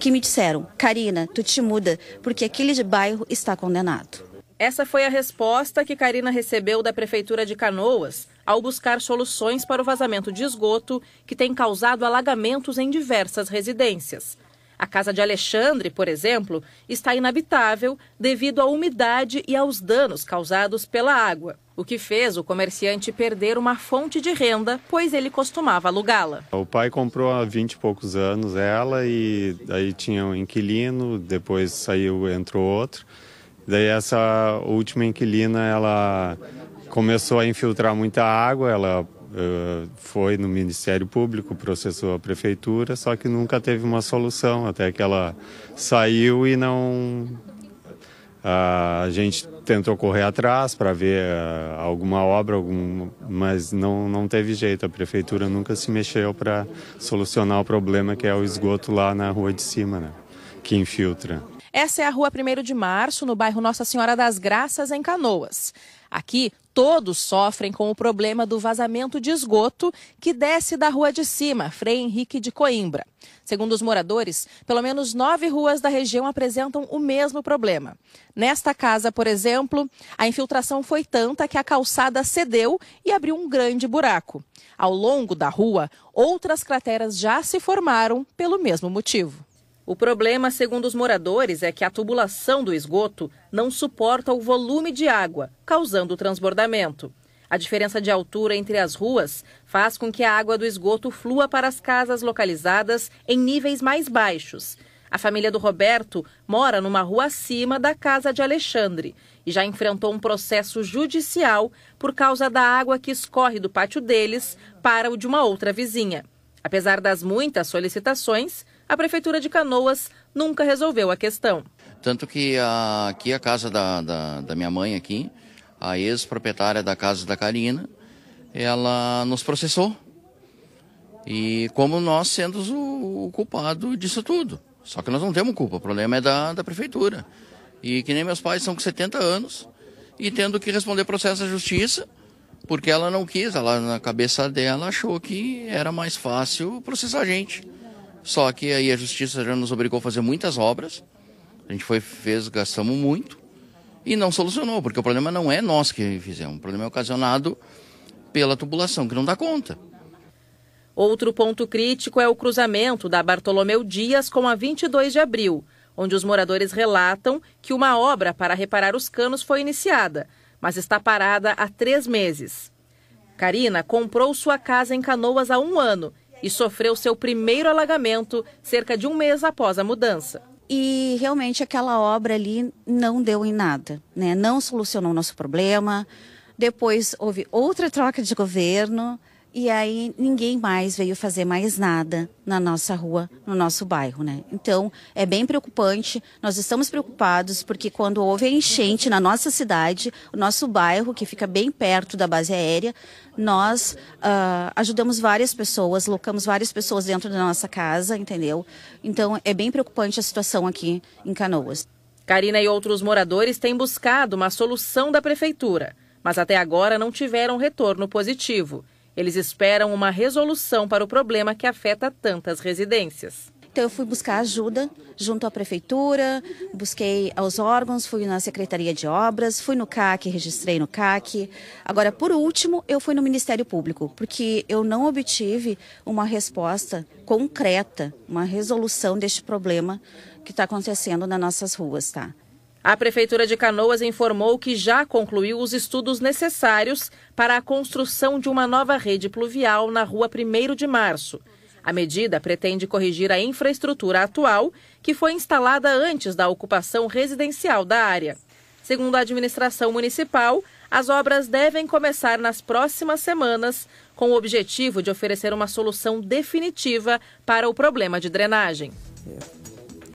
que me disseram: Karina, tu te muda, porque aquele bairro está condenado. Essa foi a resposta que Karina recebeu da Prefeitura de Canoas ao buscar soluções para o vazamento de esgoto que tem causado alagamentos em diversas residências. A casa de Alexandre, por exemplo, está inabitável devido à umidade e aos danos causados pela água, o que fez o comerciante perder uma fonte de renda, pois ele costumava alugá-la. O pai comprou há 20 e poucos anos ela e aí tinha um inquilino, depois saiu, entrou outro. Daí essa última inquilina, ela começou a infiltrar muita água, ela eh, foi no Ministério Público, processou a prefeitura, só que nunca teve uma solução, até que ela saiu e não. A gente tentou correr atrás para ver eh, alguma obra, algum, mas não, não teve jeito. A prefeitura nunca se mexeu para solucionar o problema que é o esgoto lá na rua de cima, né? que infiltra. Essa é a rua 1 de Março, no bairro Nossa Senhora das Graças, em Canoas. Aqui, todos sofrem com o problema do vazamento de esgoto que desce da rua de cima, Frei Henrique de Coimbra. Segundo os moradores, pelo menos nove ruas da região apresentam o mesmo problema. Nesta casa, por exemplo, a infiltração foi tanta que a calçada cedeu e abriu um grande buraco. Ao longo da rua, outras crateras já se formaram pelo mesmo motivo. O problema, segundo os moradores, é que a tubulação do esgoto não suporta o volume de água, causando transbordamento. A diferença de altura entre as ruas faz com que a água do esgoto flua para as casas localizadas em níveis mais baixos. A família do Roberto mora numa rua acima da casa de Alexandre e já enfrentou um processo judicial por causa da água que escorre do pátio deles para o de uma outra vizinha. Apesar das muitas solicitações, a Prefeitura de Canoas nunca resolveu a questão. Tanto que a, aqui a casa da, da, da minha mãe aqui, a ex-proprietária da casa da Karina, ela nos processou. E como nós sendo o, o culpado disso tudo. Só que nós não temos culpa, o problema é da, da prefeitura. E que nem meus pais são com 70 anos e tendo que responder processo à justiça, porque ela não quis, ela na cabeça dela achou que era mais fácil processar a gente. Só que aí a justiça já nos obrigou a fazer muitas obras. A gente foi, fez, gastamos muito e não solucionou, porque o problema não é nós que fizemos, o problema é ocasionado pela tubulação, que não dá conta. Outro ponto crítico é o cruzamento da Bartolomeu Dias com a 22 de abril, onde os moradores relatam que uma obra para reparar os canos foi iniciada, mas está parada há três meses. Karina comprou sua casa em Canoas há um ano e sofreu seu primeiro alagamento cerca de um mês após a mudança. E realmente aquela obra ali não deu em nada, né? Não solucionou nosso problema. Depois houve outra troca de governo e aí ninguém mais veio fazer mais nada na nossa rua, no nosso bairro, né? Então é bem preocupante. Nós estamos preocupados porque quando houve a enchente na nossa cidade, o nosso bairro que fica bem perto da base aérea, nós uh, ajudamos várias pessoas, locamos várias pessoas dentro da nossa casa, entendeu? Então é bem preocupante a situação aqui em Canoas. Karina e outros moradores têm buscado uma solução da prefeitura, mas até agora não tiveram retorno positivo. Eles esperam uma resolução para o problema que afeta tantas residências. Então eu fui buscar ajuda junto à prefeitura, busquei aos órgãos, fui na Secretaria de Obras, fui no CAC, registrei no CAC. Agora, por último, eu fui no Ministério Público, porque eu não obtive uma resposta concreta, uma resolução deste problema que está acontecendo nas nossas ruas, tá? A Prefeitura de Canoas informou que já concluiu os estudos necessários para a construção de uma nova rede pluvial na rua 1 de março. A medida pretende corrigir a infraestrutura atual, que foi instalada antes da ocupação residencial da área. Segundo a administração municipal, as obras devem começar nas próximas semanas, com o objetivo de oferecer uma solução definitiva para o problema de drenagem.